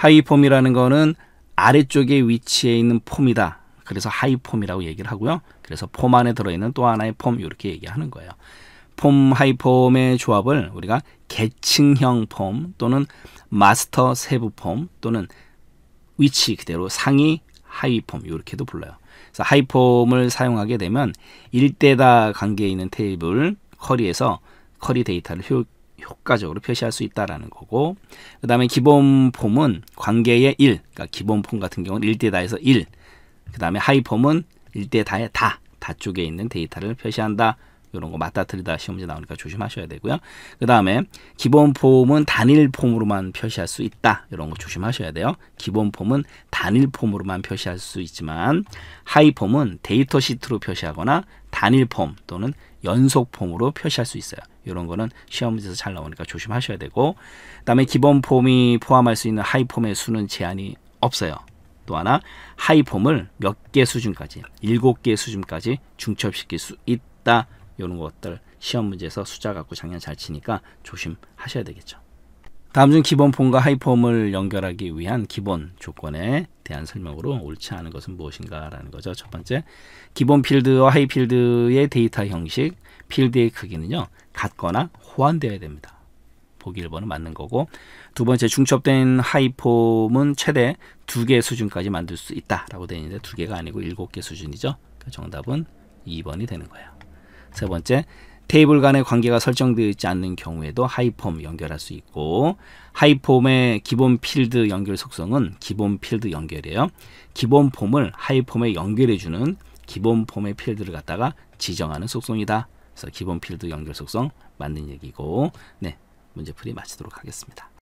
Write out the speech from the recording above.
하이폼이라는 거는 아래쪽에 위치해 있는 폼이다. 그래서 하이폼이라고 얘기를 하고요. 그래서 폼 안에 들어있는 또 하나의 폼 이렇게 얘기하는 거예요. 폼 하이폼의 조합을 우리가 계층형 폼 또는 마스터 세부 폼 또는 위치 그대로 상위 하이폼 이렇게도 불러요. 그래서 하이폼을 사용하게 되면 1대다 관계에 있는 테이블 커리에서 커리 데이터를 효, 효과적으로 표시할 수 있다라는 거고 그 다음에 기본 폼은 관계의 1 그러니까 기본 폼 같은 경우는 1대 다에서 1 그 다음에 하이 폼은 1대 다의 다, 다 쪽에 있는 데이터를 표시한다 이런 거 맞다 틀리다 시험지 나오니까 조심하셔야 되고요. 그 다음에 기본 폼은 단일 폼으로만 표시할 수 있다. 이런 거 조심하셔야 돼요. 기본 폼은 단일 폼으로만 표시할 수 있지만 하이 폼은 데이터 시트로 표시하거나 단일 폼 또는 연속 폼으로 표시할 수 있어요. 이런 거는 시험 문제에서 잘 나오니까 조심하셔야 되고 그다음에 기본 폼이 포함할 수 있는 하이 폼의 수는 제한이 없어요. 또 하나 하이 폼을 몇 개 수준까지 일곱 개 수준까지 중첩시킬 수 있다. 이런 것들 시험 문제에서 숫자 갖고 장년잘 치니까 조심하셔야 되겠죠. 다음 중 기본 폼과 하이 폼을 연결하기 위한 기본 조건에 대한 설명으로 옳지 않은 것은 무엇인가라는 거죠. 첫 번째, 기본 필드와 하이 필드의 데이터 형식, 필드의 크기는요. 같거나 호환되어야 됩니다. 보기 1번은 맞는 거고 두 번째 중첩된 하이폼은 최대 두 개 수준까지 만들 수 있다라고 되어 있는데 두 개가 아니고 일곱 개 수준이죠. 그 정답은 2번이 되는 거예요. 세 번째 테이블 간의 관계가 설정되어 있지 않는 경우에도 하이폼 연결할 수 있고 하이폼의 기본 필드 연결 속성은 기본 필드 연결이에요. 기본 폼을 하이폼에 연결해주는 기본 폼의 필드를 갖다가 지정하는 속성이다. 그래서 기본 필드 연결 속성 맞는 얘기고 네 문제 풀이 마치도록 하겠습니다.